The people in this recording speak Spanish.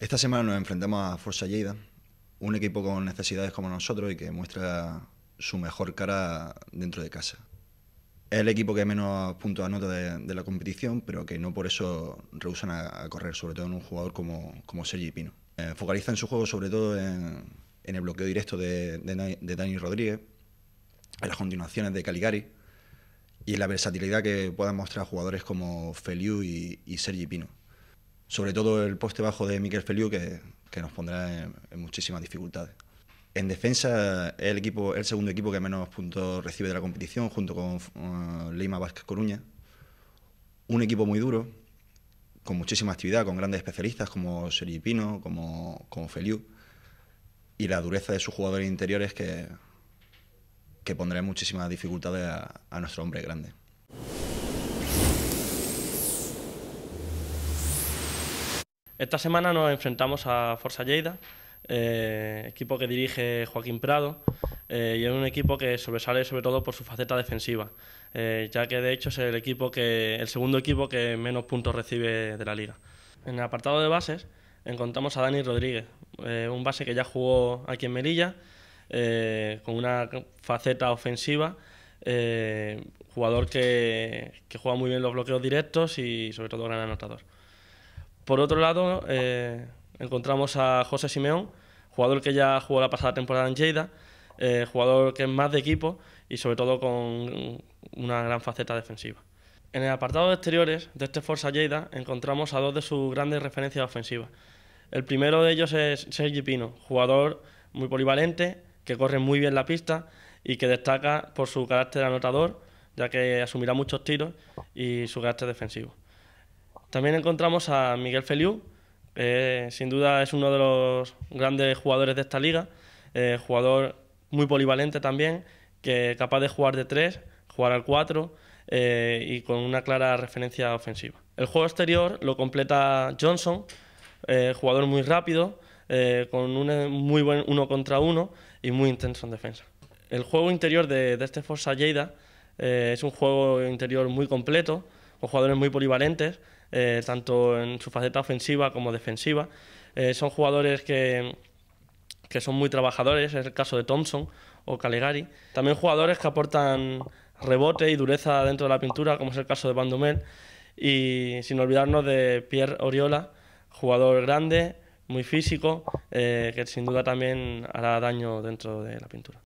Esta semana nos enfrentamos a Forza Lleida, un equipo con necesidades como nosotros y que muestra su mejor cara dentro de casa. Es el equipo que menos puntos anota de, de la competición, pero que no por eso rehusan a, correr, sobre todo en un jugador como, como Sergi Pino. Eh, focaliza en su juego sobre todo en, el bloqueo directo de, de, Dani Rodríguez, en las continuaciones de Caligari y en la versatilidad que puedan mostrar jugadores como Feliu y, y Sergi Pino sobre todo el poste bajo de Miquel Feliu, que, nos pondrá en, muchísimas dificultades. En defensa, el, equipo, el segundo equipo que menos puntos recibe de la competición, junto con eh, Lima Vázquez Coruña. Un equipo muy duro, con muchísima actividad, con grandes especialistas como Seripino, como, como Feliu. Y la dureza de sus jugadores interiores que, que pondrá en muchísimas dificultades a nuestro hombre grande. Esta semana nos enfrentamos a Forza Lleida, eh, equipo que dirige Joaquín Prado, eh, y es un equipo que sobresale sobre todo por su faceta defensiva, eh, ya que de hecho es el, equipo que, el segundo equipo que menos puntos recibe de la liga. En el apartado de bases encontramos a Dani Rodríguez, un base que ya jugó aquí en Melilla, con una faceta ofensiva jugador que, juega muy bien los bloqueos directos y sobre todo gran anotador. Por otro lado, eh, encontramos a José Simeón, jugador que ya jugó la pasada temporada en Lleida, eh, jugador que es más de equipo y sobre todo con una gran faceta defensiva. En el apartado de exteriores de este Forza Lleida encontramos a dos de sus grandes referencias ofensivas. El primero de ellos es Sergi Pino, jugador muy polivalente, que corre muy bien la pista y que destaca por su carácter anotador, ya que asumirá muchos tiros y su carácter defensivo. También encontramos a Miguel Feliu, eh, sin duda es uno de los grandes jugadores de esta liga, eh, jugador muy polivalente también, que capaz de jugar de 3, jugar al 4 eh, y con una clara referencia ofensiva. El juego exterior lo completa Johnson, jugador muy rápido, con un muy buen uno contra uno y muy intenso en defensa. El juego interior de, de este Forza Lleida es un juego interior muy completo, con jugadores muy polivalentes, eh, tanto en su faceta ofensiva como defensiva. Eh, son jugadores que, que son muy trabajadores, es el caso de Thompson o Calegari. También jugadores que aportan rebote y dureza dentro de la pintura, como es el caso de Bandumel. Y sin olvidarnos de Pierre Oriola, jugador grande, muy físico, eh, que sin duda también hará daño dentro de la pintura.